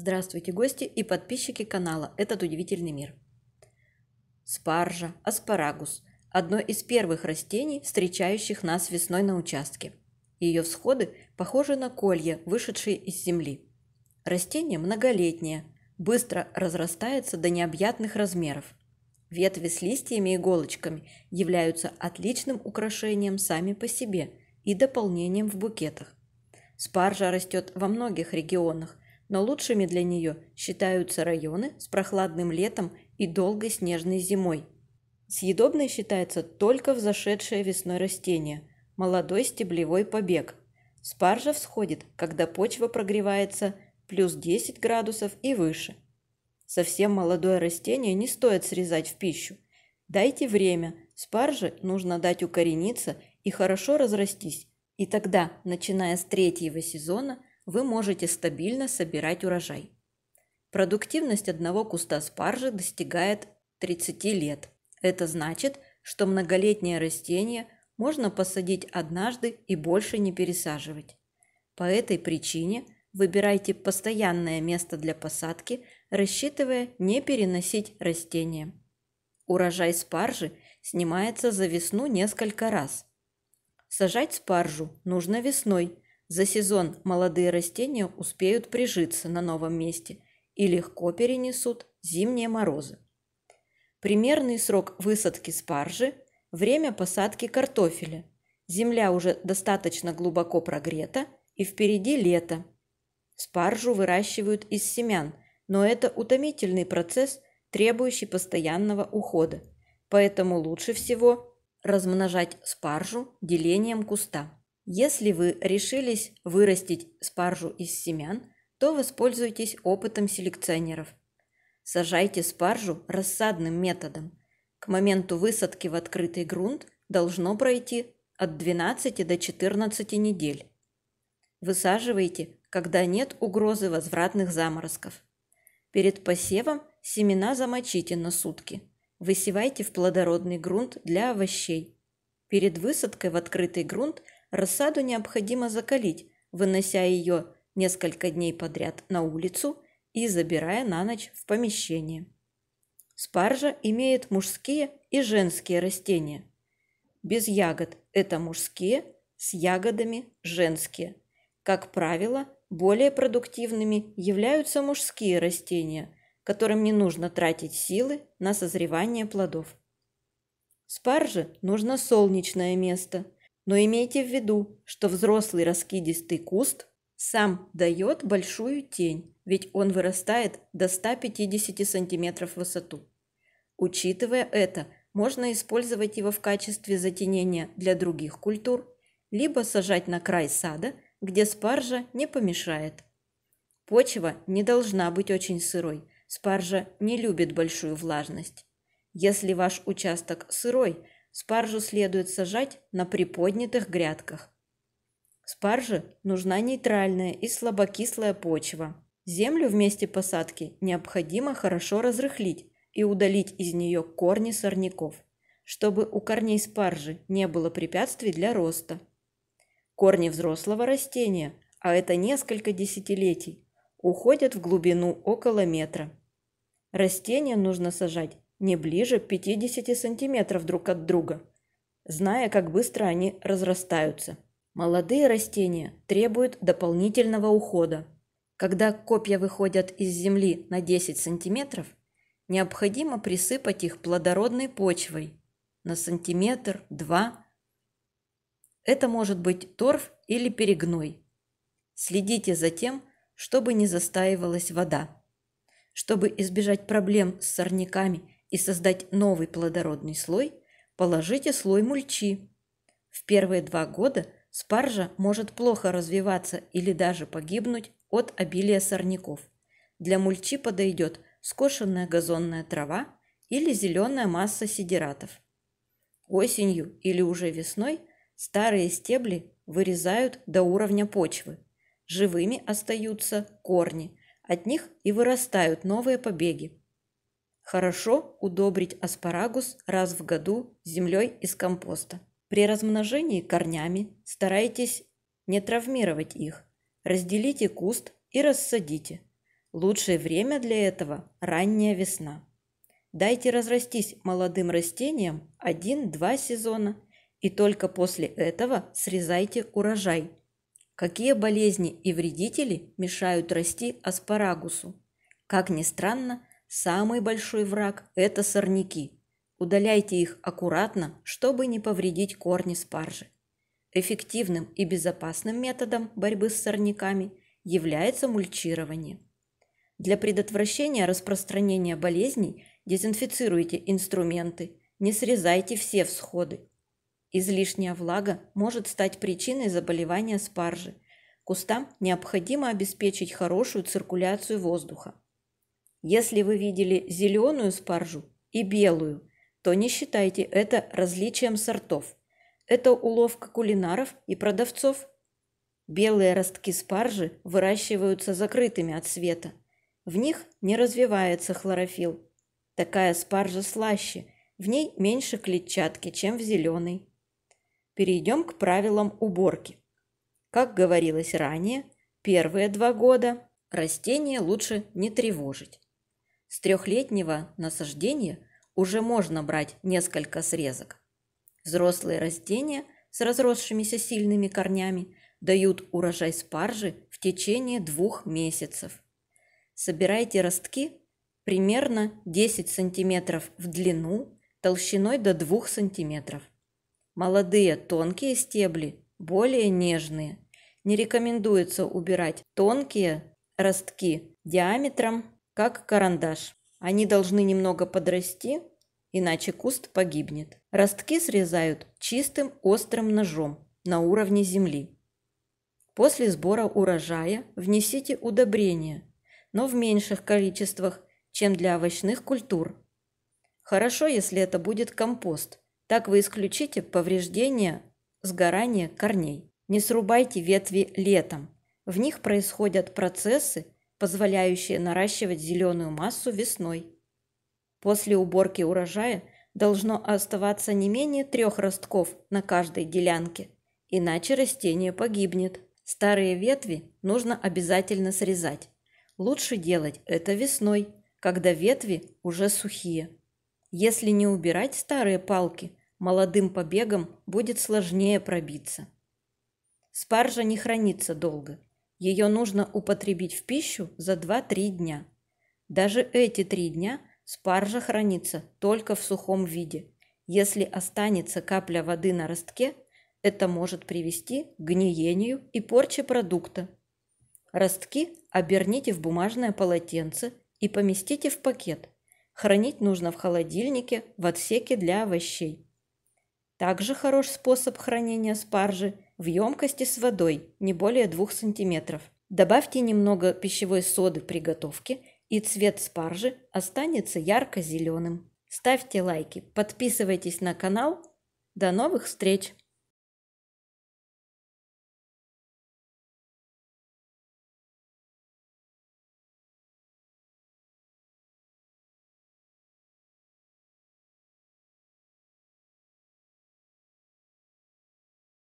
Здравствуйте, гости и подписчики канала «Этот удивительный мир». Спаржа, аспарагус – одно из первых растений, встречающих нас весной на участке. Ее всходы похожи на колья, вышедшие из земли. Растение многолетнее, быстро разрастается до необъятных размеров. Ветви с листьями и иголочками являются отличным украшением сами по себе и дополнением в букетах. Спаржа растет во многих регионах, но лучшими для нее считаются районы с прохладным летом и долгой снежной зимой. Съедобной считается только взошедшее весной растение – молодой стеблевой побег. Спаржа всходит, когда почва прогревается плюс 10 градусов и выше. Совсем молодое растение не стоит срезать в пищу. Дайте время, спарже нужно дать укорениться и хорошо разрастись, и тогда, начиная с третьего сезона, вы можете стабильно собирать урожай. Продуктивность одного куста спаржи достигает 30 лет. Это значит, что многолетнее растение можно посадить однажды и больше не пересаживать. По этой причине выбирайте постоянное место для посадки, рассчитывая не переносить растение. Урожай спаржи снимается за весну несколько раз. Сажать спаржу нужно весной – за сезон молодые растения успеют прижиться на новом месте и легко перенесут зимние морозы. Примерный срок высадки спаржи – время посадки картофеля. Земля уже достаточно глубоко прогрета и впереди лето. Спаржу выращивают из семян, но это утомительный процесс, требующий постоянного ухода. Поэтому лучше всего размножать спаржу делением куста. Если вы решились вырастить спаржу из семян, то воспользуйтесь опытом селекционеров. Сажайте спаржу рассадным методом. К моменту высадки в открытый грунт должно пройти от 12 до 14 недель. Высаживайте, когда нет угрозы возвратных заморозков. Перед посевом семена замочите на сутки. Высевайте в плодородный грунт для овощей. Перед высадкой в открытый грунт – рассаду необходимо закалить, вынося ее несколько дней подряд на улицу и забирая на ночь в помещение. Спаржа имеет мужские и женские растения. Без ягод это мужские, с ягодами женские. Как правило, более продуктивными являются мужские растения, которым не нужно тратить силы на созревание плодов. Спарже нужно солнечное место – но имейте в виду, что взрослый раскидистый куст сам дает большую тень, ведь он вырастает до 150 см в высоту. Учитывая это, можно использовать его в качестве затенения для других культур, либо сажать на край сада, где спаржа не помешает. Почва не должна быть очень сырой, спаржа не любит большую влажность. Если ваш участок сырой – Спаржу следует сажать на приподнятых грядках. Спарже нужна нейтральная и слабокислая почва. Землю в месте посадки необходимо хорошо разрыхлить и удалить из нее корни сорняков, чтобы у корней спаржи не было препятствий для роста. Корни взрослого растения, а это несколько десятилетий, уходят в глубину около метра. Растение нужно сажать не ближе 50 сантиметров друг от друга, зная, как быстро они разрастаются. Молодые растения требуют дополнительного ухода. Когда копья выходят из земли на 10 сантиметров, необходимо присыпать их плодородной почвой на сантиметр, два. Это может быть торф или перегной. Следите за тем, чтобы не застаивалась вода. Чтобы избежать проблем с сорняками и создать новый плодородный слой, положите слой мульчи. В первые два года спаржа может плохо развиваться или даже погибнуть от обилия сорняков. Для мульчи подойдет скошенная газонная трава или зеленая масса сидератов. Осенью или уже весной старые стебли вырезают до уровня почвы. Живыми остаются корни, от них и вырастают новые побеги. Хорошо удобрить аспарагус раз в году землей из компоста. При размножении корнями старайтесь не травмировать их. Разделите куст и рассадите. Лучшее время для этого – ранняя весна. Дайте разрастись молодым растениям 1-2 сезона и только после этого срезайте урожай. Какие болезни и вредители мешают расти аспарагусу? Как ни странно, Самый большой враг – это сорняки. Удаляйте их аккуратно, чтобы не повредить корни спаржи. Эффективным и безопасным методом борьбы с сорняками является мульчирование. Для предотвращения распространения болезней дезинфицируйте инструменты, не срезайте все всходы. Излишняя влага может стать причиной заболевания спаржи. Кустам необходимо обеспечить хорошую циркуляцию воздуха. Если вы видели зеленую спаржу и белую, то не считайте это различием сортов. Это уловка кулинаров и продавцов. Белые ростки спаржи выращиваются закрытыми от света. В них не развивается хлорофилл. Такая спаржа слаще, в ней меньше клетчатки, чем в зеленой. Перейдем к правилам уборки. Как говорилось ранее, первые два года растения лучше не тревожить. С трехлетнего насаждения уже можно брать несколько срезок. Взрослые растения с разросшимися сильными корнями дают урожай спаржи в течение двух месяцев. Собирайте ростки примерно 10 см в длину, толщиной до 2 см. Молодые тонкие стебли более нежные. Не рекомендуется убирать тонкие ростки диаметром как карандаш. Они должны немного подрасти, иначе куст погибнет. Ростки срезают чистым острым ножом на уровне земли. После сбора урожая внесите удобрения, но в меньших количествах, чем для овощных культур. Хорошо, если это будет компост. Так вы исключите повреждения, сгорания корней. Не срубайте ветви летом. В них происходят процессы, позволяющие наращивать зеленую массу весной. После уборки урожая должно оставаться не менее трех ростков на каждой делянке, иначе растение погибнет. Старые ветви нужно обязательно срезать. Лучше делать это весной, когда ветви уже сухие. Если не убирать старые палки, молодым побегам будет сложнее пробиться. Спаржа не хранится долго. Ее нужно употребить в пищу за 2-3 дня. Даже эти три дня спаржа хранится только в сухом виде. Если останется капля воды на ростке, это может привести к гниению и порче продукта. Ростки оберните в бумажное полотенце и поместите в пакет. Хранить нужно в холодильнике в отсеке для овощей. Также хорош способ хранения спаржи в емкости с водой не более 2 см. Добавьте немного пищевой соды приготовки, и цвет спаржи останется ярко-зеленым. Ставьте лайки, подписывайтесь на канал. До новых встреч!